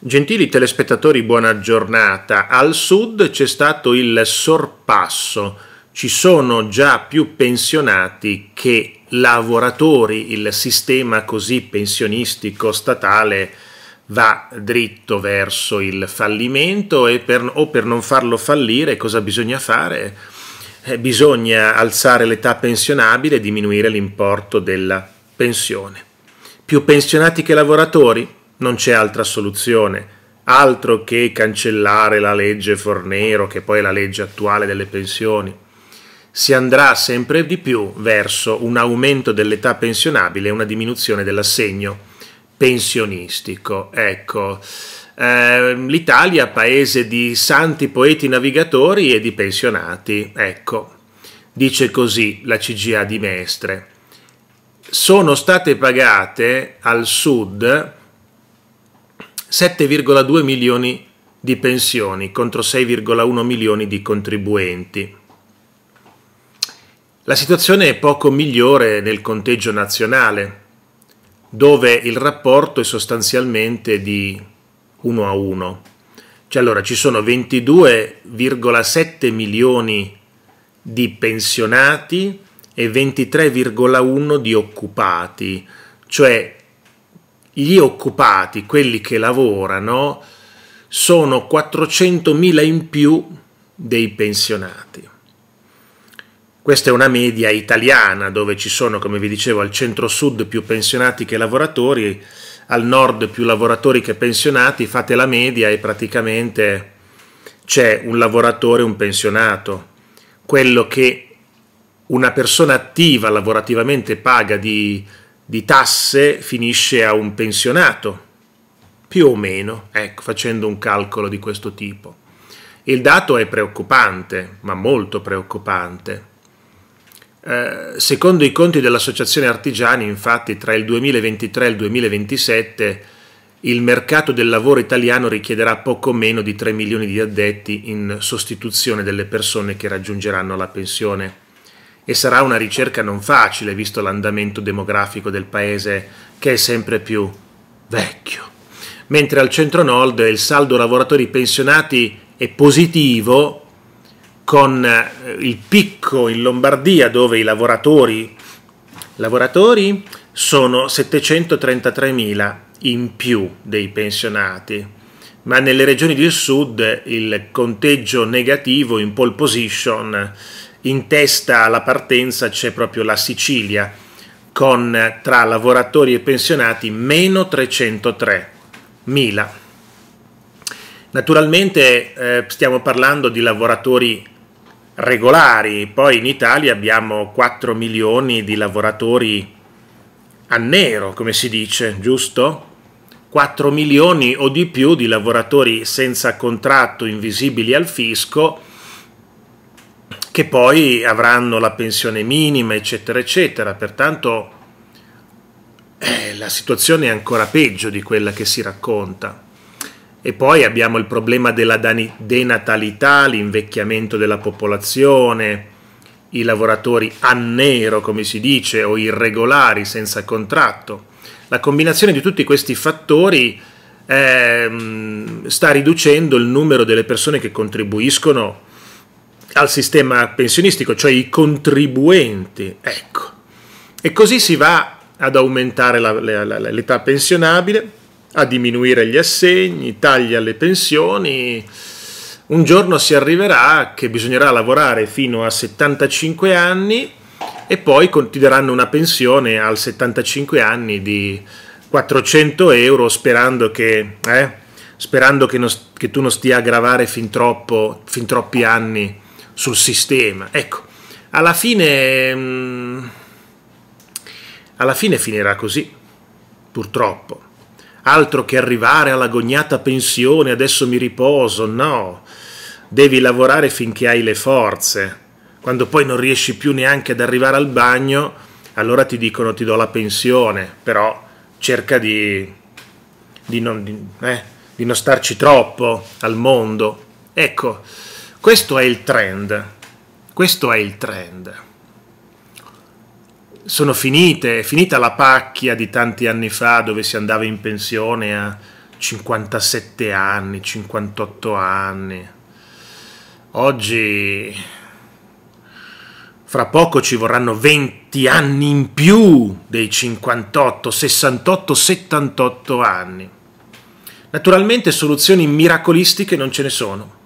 Gentili telespettatori, buona giornata. Al sud c'è stato il sorpasso. Ci sono già più pensionati che lavoratori. Il sistema così pensionistico statale va dritto verso il fallimento e per, o per non farlo fallire cosa bisogna fare? Eh, bisogna alzare l'età pensionabile e diminuire l'importo della pensione. Più pensionati che lavoratori? Non c'è altra soluzione, altro che cancellare la legge Fornero, che poi è la legge attuale delle pensioni. Si andrà sempre di più verso un aumento dell'età pensionabile e una diminuzione dell'assegno pensionistico. Ecco, eh, l'Italia paese di santi poeti navigatori e di pensionati. Ecco, dice così la CGA di Mestre. Sono state pagate al sud 7,2 milioni di pensioni contro 6,1 milioni di contribuenti. La situazione è poco migliore nel conteggio nazionale, dove il rapporto è sostanzialmente di 1 a 1. Cioè allora ci sono 22,7 milioni di pensionati e 23,1 di occupati, cioè gli occupati, quelli che lavorano, sono 400.000 in più dei pensionati. Questa è una media italiana dove ci sono, come vi dicevo, al centro-sud più pensionati che lavoratori, al nord più lavoratori che pensionati, fate la media e praticamente c'è un lavoratore e un pensionato. Quello che una persona attiva lavorativamente paga di di tasse finisce a un pensionato, più o meno, ecco, facendo un calcolo di questo tipo. Il dato è preoccupante, ma molto preoccupante. Eh, secondo i conti dell'Associazione Artigiani, infatti, tra il 2023 e il 2027 il mercato del lavoro italiano richiederà poco meno di 3 milioni di addetti in sostituzione delle persone che raggiungeranno la pensione e sarà una ricerca non facile visto l'andamento demografico del paese che è sempre più vecchio. Mentre al centro-nord il saldo lavoratori pensionati è positivo con eh, il picco in Lombardia dove i lavoratori, lavoratori sono 733.000 in più dei pensionati ma nelle regioni del sud il conteggio negativo in pole position in testa alla partenza c'è proprio la Sicilia, con tra lavoratori e pensionati meno 303.000. Naturalmente eh, stiamo parlando di lavoratori regolari, poi in Italia abbiamo 4 milioni di lavoratori a nero, come si dice, giusto? 4 milioni o di più di lavoratori senza contratto invisibili al fisco che poi avranno la pensione minima, eccetera, eccetera. Pertanto eh, la situazione è ancora peggio di quella che si racconta. E poi abbiamo il problema della denatalità, l'invecchiamento della popolazione, i lavoratori a nero, come si dice, o irregolari senza contratto. La combinazione di tutti questi fattori eh, sta riducendo il numero delle persone che contribuiscono al sistema pensionistico, cioè i contribuenti. Ecco. E così si va ad aumentare la, la, la, l'età pensionabile, a diminuire gli assegni, tagli alle pensioni. Un giorno si arriverà che bisognerà lavorare fino a 75 anni e poi contideranno una pensione al 75 anni di 400 euro sperando che, eh, sperando che, non, che tu non stia a gravare fin, troppo, fin troppi anni sul sistema. Ecco, alla fine, mh, mm, alla fine finirà così, purtroppo. Altro che arrivare all'agognata pensione, adesso mi riposo, no. Devi lavorare finché hai le forze. Quando poi non riesci più neanche ad arrivare al bagno, allora ti dicono ti do la pensione, però cerca di, di, non, di, eh, di non starci troppo al mondo. Ecco. Questo è il trend. Questo è il trend. Sono finite, è finita la pacchia di tanti anni fa dove si andava in pensione a 57 anni, 58 anni. Oggi fra poco ci vorranno 20 anni in più dei 58, 68, 78 anni. Naturalmente soluzioni miracolistiche non ce ne sono.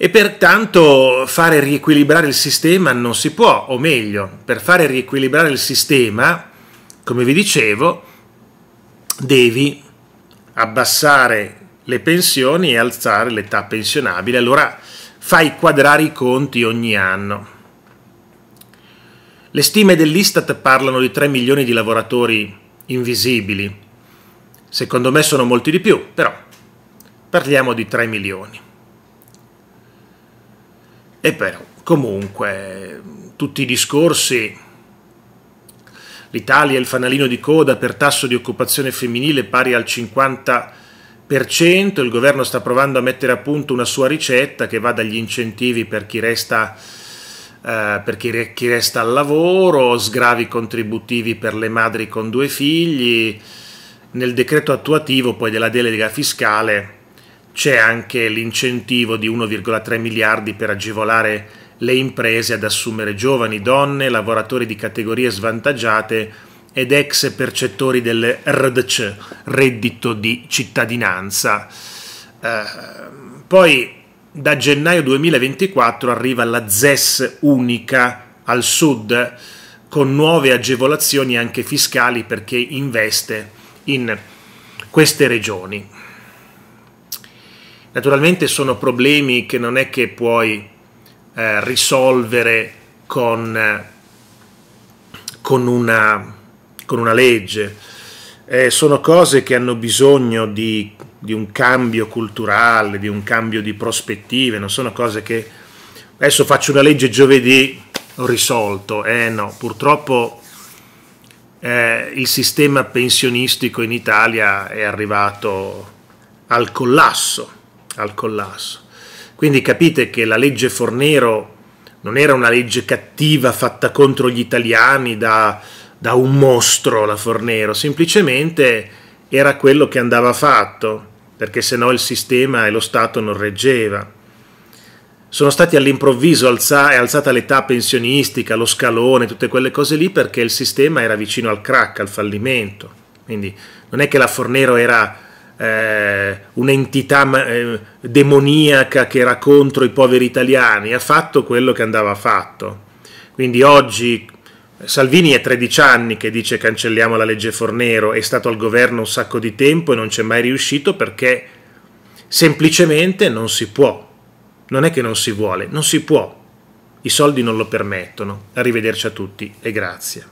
E pertanto fare riequilibrare il sistema non si può, o meglio, per fare riequilibrare il sistema, come vi dicevo, devi abbassare le pensioni e alzare l'età pensionabile, allora fai quadrare i conti ogni anno. Le stime dell'Istat parlano di 3 milioni di lavoratori invisibili, secondo me sono molti di più, però parliamo di 3 milioni. E però, comunque, tutti i discorsi, l'Italia è il fanalino di coda per tasso di occupazione femminile pari al 50%, il governo sta provando a mettere a punto una sua ricetta che va dagli incentivi per chi resta... Uh, per chi, re- chi, resta al lavoro, sgravi contributivi per le madri con due figli. Nel decreto attuativo poi della delega fiscale c'è anche l'incentivo di 1,3 miliardi per agevolare le imprese ad assumere giovani, donne, lavoratori di categorie svantaggiate ed ex percettori del RDC, reddito di cittadinanza. Eh, poi da gennaio 2024 arriva la ZES unica al sud con nuove agevolazioni anche fiscali per chi investe in queste regioni. Naturalmente sono problemi che non è che puoi eh, risolvere con, eh, con, una, con, una, legge, eh, sono cose che hanno bisogno di, di, un cambio culturale, di un cambio di prospettive, non sono cose che adesso faccio una legge giovedì, ho risolto, eh no, purtroppo eh, il sistema pensionistico in Italia è arrivato al collasso al collasso. Quindi capite che la legge Fornero non era una legge cattiva fatta contro gli italiani da, da un mostro, la Fornero, semplicemente era quello che andava fatto, perché se no il sistema e lo Stato non reggeva. Sono stati all'improvviso alza, alzata l'età pensionistica, lo scalone, tutte quelle cose lì perché il sistema era vicino al crack, al fallimento. Quindi non è che la Fornero era eh, un'entità eh, demoniaca che era contro i poveri italiani, ha fatto quello che andava fatto. Quindi oggi Salvini è 13 anni che dice cancelliamo la legge Fornero, è stato al governo un sacco di tempo e non c'è mai riuscito perché semplicemente non si può. Non è che non si vuole, non si può. I soldi non lo permettono. Arrivederci a tutti e grazie.